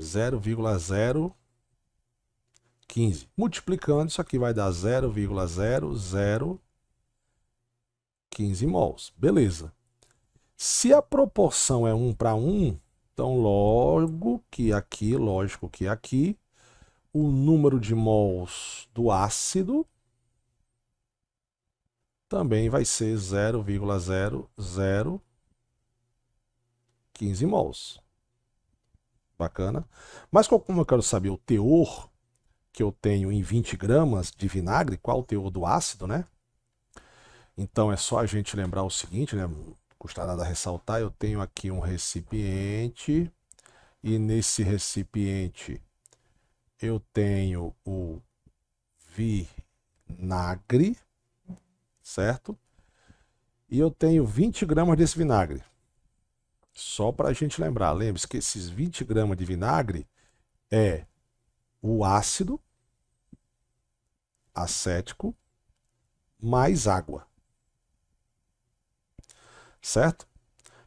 0,015. Multiplicando, isso aqui vai dar 0,0015 mols. Beleza. Se a proporção é 1 para 1, então, logo que aqui, lógico que aqui, o número de mols do ácido também vai ser 0,0015 mols. Bacana. Mas como eu quero saber o teor que eu tenho em 20 gramas de vinagre, qual o teor do ácido, né? Então é só a gente lembrar o seguinte, né? Custa nada ressaltar, eu tenho aqui um recipiente e nesse recipiente eu tenho o vinagre, certo? E eu tenho 20 gramas desse vinagre. Só para a gente lembrar, lembre-se que esses 20 gramas de vinagre é o ácido acético mais água certo?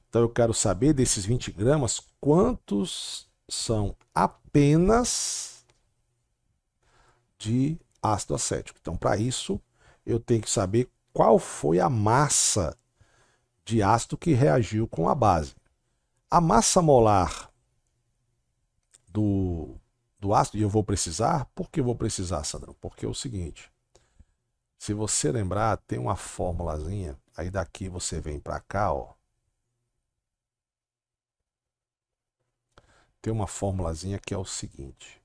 Então eu quero saber desses 20 gramas quantos são apenas de ácido acético. Então para isso eu tenho que saber qual foi a massa de ácido que reagiu com a base. A massa molar do, do ácido, e eu vou precisar, por que eu vou precisar, Sandrão? Porque é o seguinte, se você lembrar, tem uma formulazinha Aí daqui você vem para cá, ó. Tem uma formulazinha que é o seguinte: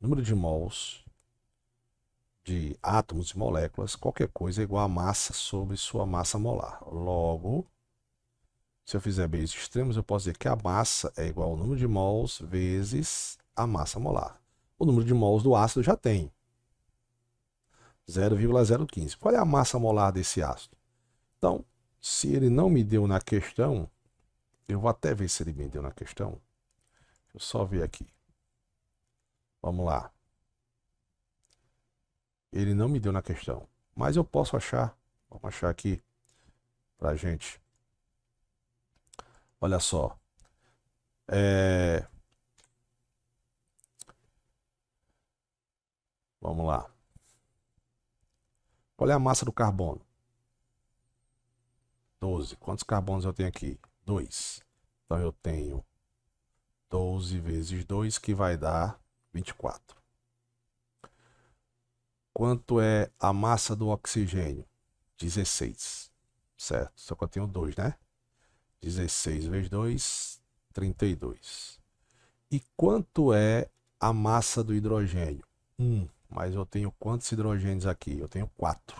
número de mols de átomos e moléculas, qualquer coisa é igual a massa sobre sua massa molar. Logo, se eu fizer bem os extremos, eu posso dizer que a massa é igual ao número de mols vezes a massa molar. O número de mols do ácido já tem. 0,015. Qual é a massa molar desse ácido? Então, se ele não me deu na questão, eu vou até ver se ele me deu na questão. Deixa eu só ver aqui. Vamos lá. Ele não me deu na questão, mas eu posso achar. Vamos achar aqui a gente. Olha só. É... Vamos lá. Qual é a massa do carbono? 12. Quantos carbonos eu tenho aqui? 2. Então eu tenho 12 vezes 2 que vai dar 24. Quanto é a massa do oxigênio? 16. Certo? Só que eu tenho 2, né? 16 vezes 2, 32. E quanto é a massa do hidrogênio? 1. Um. Mas eu tenho quantos hidrogênios aqui? Eu tenho 4.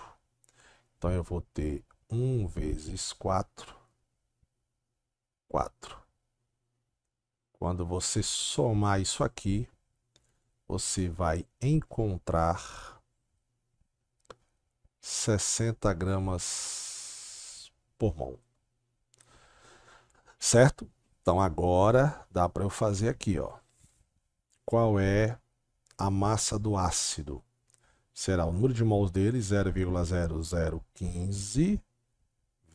Então eu vou ter 1 vezes 4, 4. Quando você somar isso aqui, você vai encontrar 60 gramas por mol. Certo? Então agora dá para eu fazer aqui, ó. Qual é a massa do ácido? Será o número de mols dele, 0,0015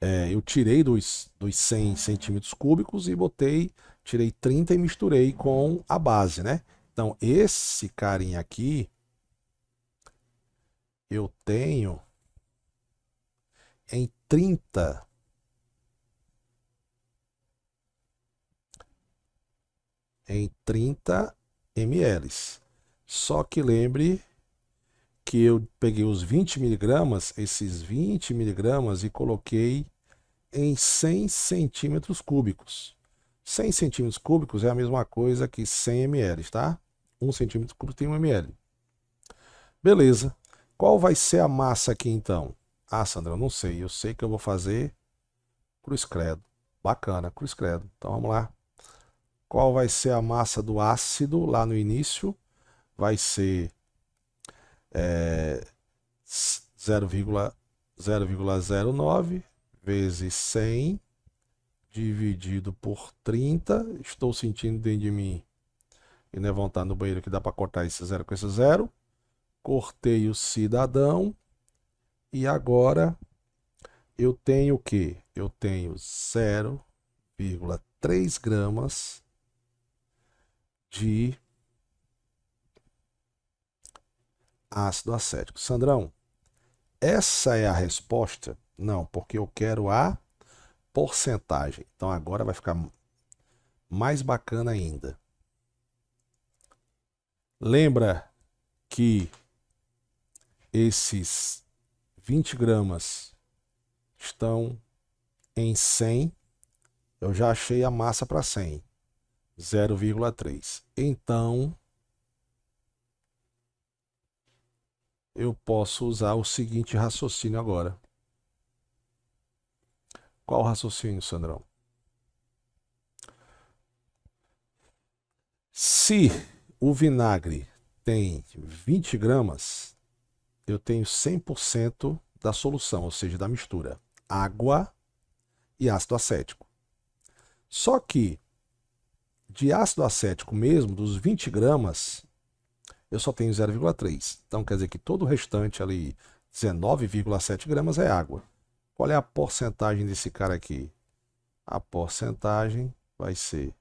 É, eu tirei dos, dos 100 centímetros cúbicos e botei, tirei 30 e misturei com a base, né? Então, esse carinha aqui, eu tenho em 30 em 30 ml. Só que lembre que eu peguei os 20 miligramas, esses 20 miligramas e coloquei em 100 centímetros cúbicos. 100 centímetros cúbicos é a mesma coisa que 100 ml, tá? 1 centímetro cúbico tem 1 ml. Beleza. Qual vai ser a massa aqui então? Ah, Sandra, eu não sei. Eu sei que eu vou fazer cruz credo. Bacana, cruz credo. Então vamos lá. Qual vai ser a massa do ácido lá no início? Vai ser é 0,09 vezes 100 dividido por 30. Estou sentindo dentro de mim e levantar no banheiro que dá para cortar esse zero com esse zero. Cortei o cidadão. E agora eu tenho o que? Eu tenho 0,3 gramas de ácido acético. Sandrão, essa é a resposta? Não, porque eu quero a porcentagem. Então agora vai ficar mais bacana ainda. Lembra que esses 20 gramas estão em 100. Eu já achei a massa para 100. 0,3. Então, eu posso usar o seguinte raciocínio agora. Qual raciocínio, Sandrão? Se o vinagre tem 20 gramas, eu tenho 100% da solução, ou seja, da mistura. Água e ácido acético. Só que de ácido acético mesmo, dos 20 gramas, eu só tenho 0,3. Então quer dizer que todo o restante ali, 19,7 gramas, é água. Qual é a porcentagem desse cara aqui? A porcentagem vai ser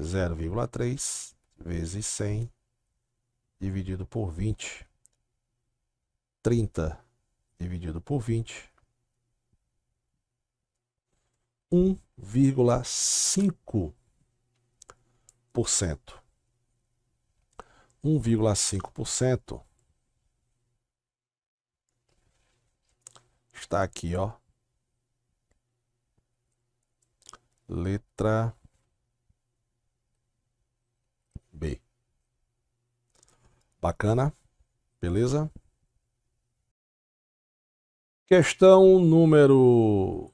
0,3 vezes 100 dividido por 20. 30 dividido por 20. 1,5%. 1,5%. Está aqui, ó. Letra B. Bacana? Beleza? Questão número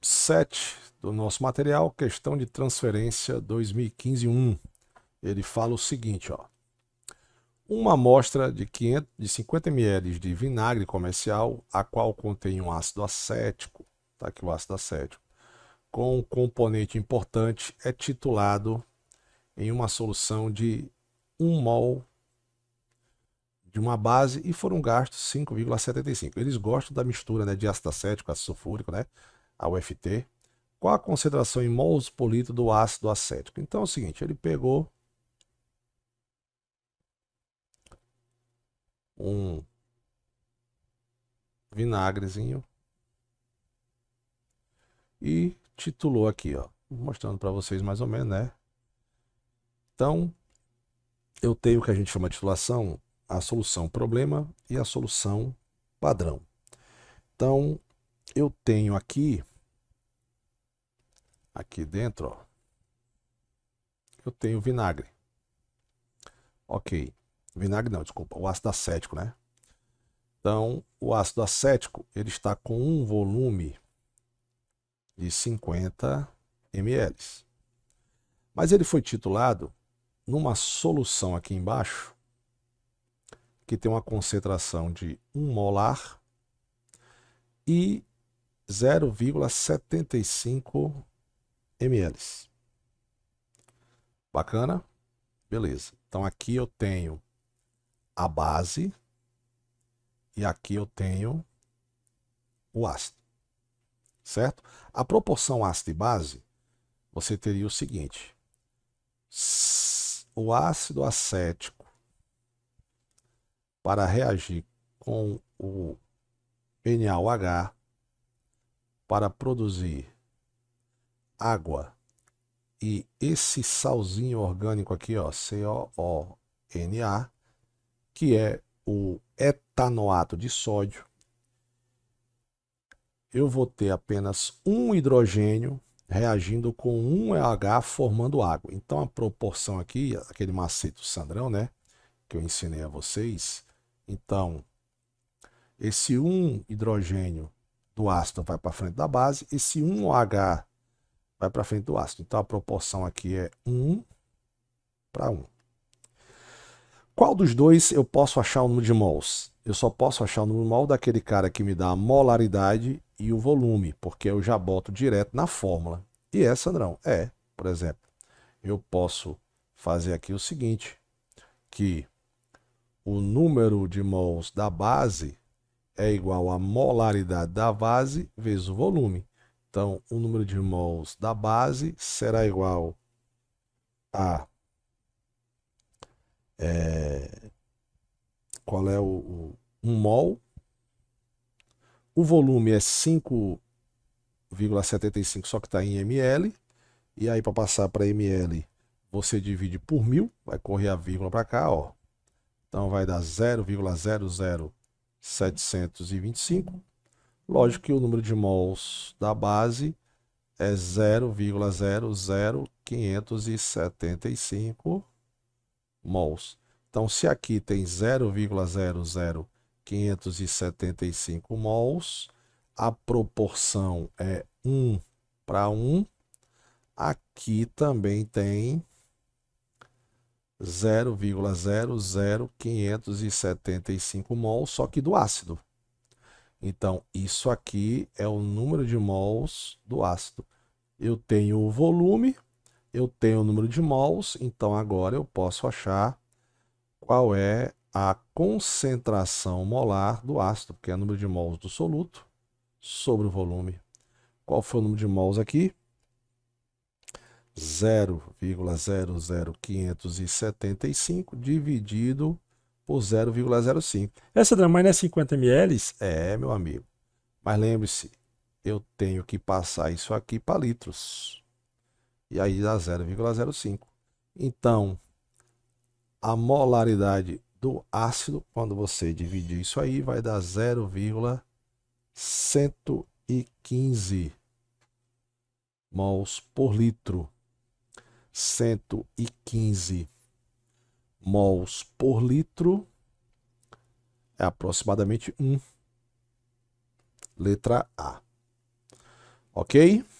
7 do nosso material, questão de transferência 2015-1. Ele fala o seguinte, ó uma amostra de, 500, de 50 ml de vinagre comercial, a qual contém um ácido acético, tá aqui o ácido acético, com um componente importante, é titulado em uma solução de 1 mol de uma base e foram gastos 5,75. Eles gostam da mistura né, de ácido acético, ácido sulfúrico, né, a UFT, Qual a concentração em mols por litro do ácido acético. Então é o seguinte, ele pegou um vinagrezinho e titulou aqui, ó, mostrando para vocês mais ou menos, né? Então, eu tenho o que a gente chama de titulação, a solução problema e a solução padrão. Então, eu tenho aqui aqui dentro, ó, eu tenho vinagre. OK. Vinagre não, desculpa, o ácido acético, né? Então, o ácido acético, ele está com um volume de 50 ml. Mas ele foi titulado numa solução aqui embaixo, que tem uma concentração de 1 molar e 0,75 ml. Bacana? Beleza. Então aqui eu tenho a base e aqui eu tenho o ácido, certo? A proporção ácido e base, você teria o seguinte, o ácido acético para reagir com o NaOH para produzir água e esse salzinho orgânico aqui, ó, COONA, que é o etanoato de sódio. Eu vou ter apenas um hidrogênio reagindo com um EH formando água. Então a proporção aqui, aquele macete Sandrão, né, que eu ensinei a vocês, então esse um hidrogênio do ácido vai para frente da base, esse 1H vai para frente do ácido. Então a proporção aqui é 1 para 1. Qual dos dois eu posso achar o número de mols? Eu só posso achar o número mol daquele cara que me dá a molaridade e o volume, porque eu já boto direto na fórmula. E é, Sandrão, é, por exemplo, eu posso fazer aqui o seguinte, que o número de mols da base é igual à molaridade da base vezes o volume. Então, o número de mols da base será igual a é, qual é o, o um mol. O volume é 5,75, só que está em ml. E aí, para passar para ml, você divide por mil, vai correr a vírgula para cá, ó. Então vai dar 0,00725. Lógico que o número de mols da base é 0,00575 mols. Então, se aqui tem 0,00575 mols, a proporção é 1 para 1. Aqui também tem 0,00575 mols, só que do ácido. Então, isso aqui é o número de mols do ácido. Eu tenho o volume, eu tenho o número de mols, então agora eu posso achar qual é a concentração molar do ácido, que é o número de mols do soluto sobre o volume. Qual foi o número de mols aqui? 0,00575 dividido por 0,05. Essa dramária não é 50 ml? É, meu amigo. Mas lembre-se, eu tenho que passar isso aqui para litros. E aí dá 0,05. Então, a molaridade do ácido, quando você dividir isso aí, vai dar 0,115 mols por litro. 115 mols por litro é aproximadamente 1. Letra A. Ok?